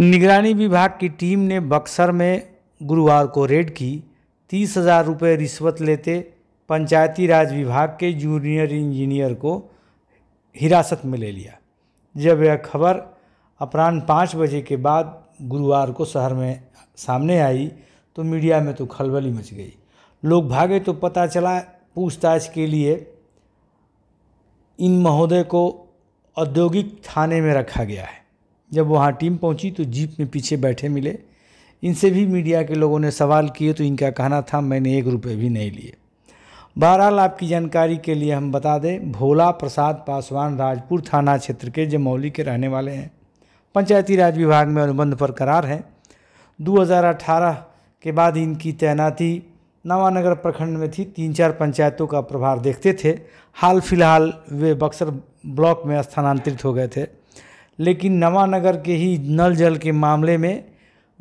निगरानी विभाग की टीम ने बक्सर में गुरुवार को रेड की तीस हज़ार रुपये रिश्वत लेते पंचायती राज विभाग के जूनियर इंजीनियर को हिरासत में ले लिया जब यह खबर अपराह्न पाँच बजे के बाद गुरुवार को शहर में सामने आई तो मीडिया में तो खलबली मच गई लोग भागे तो पता चला पूछताछ के लिए इन महोदय को औद्योगिक थाने में रखा गया है जब वहाँ टीम पहुँची तो जीप में पीछे बैठे मिले इनसे भी मीडिया के लोगों ने सवाल किए तो इनका कहना था मैंने एक रुपये भी नहीं लिए बहरहाल आपकी जानकारी के लिए हम बता दें भोला प्रसाद पासवान राजपुर थाना क्षेत्र के जमौली के रहने वाले हैं पंचायती राज विभाग में अनुबंध पर करार हैं 2018 के बाद इनकी तैनाती नवानगर प्रखंड में थी तीन चार पंचायतों का प्रभार देखते थे हाल फिलहाल वे बक्सर ब्लॉक में स्थानांतरित हो गए थे लेकिन नवानगर के ही नल जल के मामले में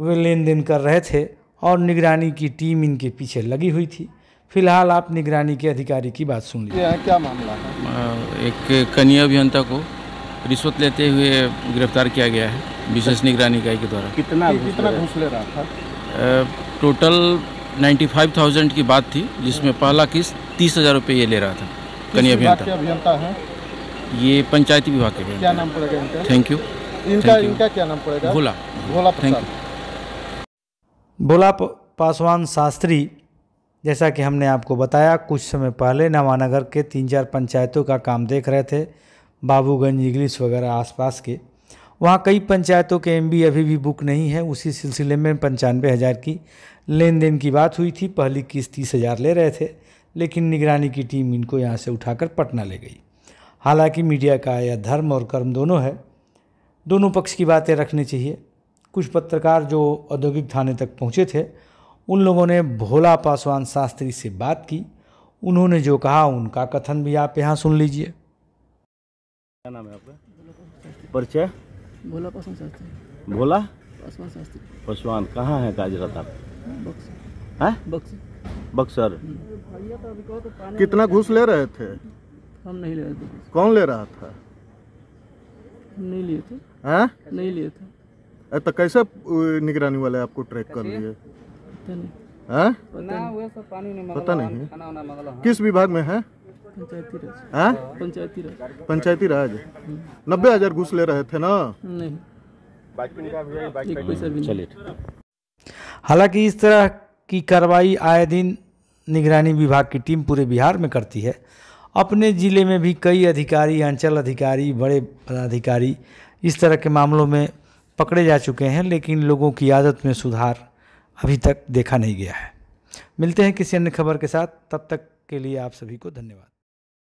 वे लेन देन कर रहे थे और निगरानी की टीम इनके पीछे लगी हुई थी फिलहाल आप निगरानी के अधिकारी की बात सुन लीजिए क्या मामला है एक कन्या अभियंता को रिश्वत लेते हुए गिरफ्तार किया गया है विशेष निगरानी इकाई के द्वारा कितना कितना घूस ले रहा था टोटल नाइन्टी फाइव थाउजेंड की बात थी जिसमें पहला किस्त तीस हज़ार रुपये ये ले रहा था कनी अभियंता ये पंचायती विभाग के क्या नाम पड़ेगा थैंक यू इनका इनका क्या नाम पड़ेगा भोला भोला थैंक यू भोला पासवान शास्त्री जैसा कि हमने आपको बताया कुछ समय पहले नवानगर के तीन चार पंचायतों का काम देख रहे थे बाबूगंज इगलिस वगैरह आसपास के वहाँ कई पंचायतों के एमबी अभी भी बुक नहीं है उसी सिलसिले में पंचानवे हज़ार की लेन देन की बात हुई थी पहली किस्त तीस हज़ार ले रहे थे लेकिन निगरानी की टीम इनको यहाँ से उठाकर पटना ले गई हालांकि मीडिया का यह धर्म और कर्म दोनों है दोनों पक्ष की बातें रखनी चाहिए कुछ पत्रकार जो औद्योगिक थाने तक पहुँचे थे उन लोगों ने भोला पासवान शास्त्री से बात की उन्होंने जो कहा उनका कथन भी आप यहाँ सुन लीजिए क्या नाम है आपका परिचय भोला पासवान शास्त्री भोला पासवान शास्त्री पासवान कहाँ है काजरत था हाँ, बक्सर हम्म। कितना घूस ले रहे थे हम नहीं ले रहे थे कौन ले रहा था नहीं लिए थे आ? नहीं लिए थे तो कैसे निगरानी वाले आपको ट्रैक कर लिए पता नहीं, पता नहीं। किस विभाग में है हाँ? पंचायती राज पंचायती राज नब्बे हजार घुस ले रहे थे ना नहीं चले हालांकि इस तरह की कार्रवाई आए दिन निगरानी विभाग की टीम पूरे बिहार में करती है अपने ज़िले में भी कई अधिकारी अंचल अधिकारी बड़े पदाधिकारी इस तरह के मामलों में पकड़े जा चुके हैं लेकिन लोगों की आदत में सुधार अभी तक देखा नहीं गया है मिलते हैं किसी अन्य खबर के साथ तब तक के लिए आप सभी को धन्यवाद